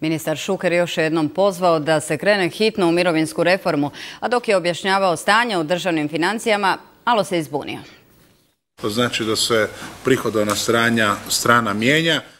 Ministar Šuker još je jednom pozvao da se krene hitno u mirovinsku reformu, a dok je objašnjavao stanje u državnim financijama, malo se izbunio. To znači da se prihodovna strana mijenja.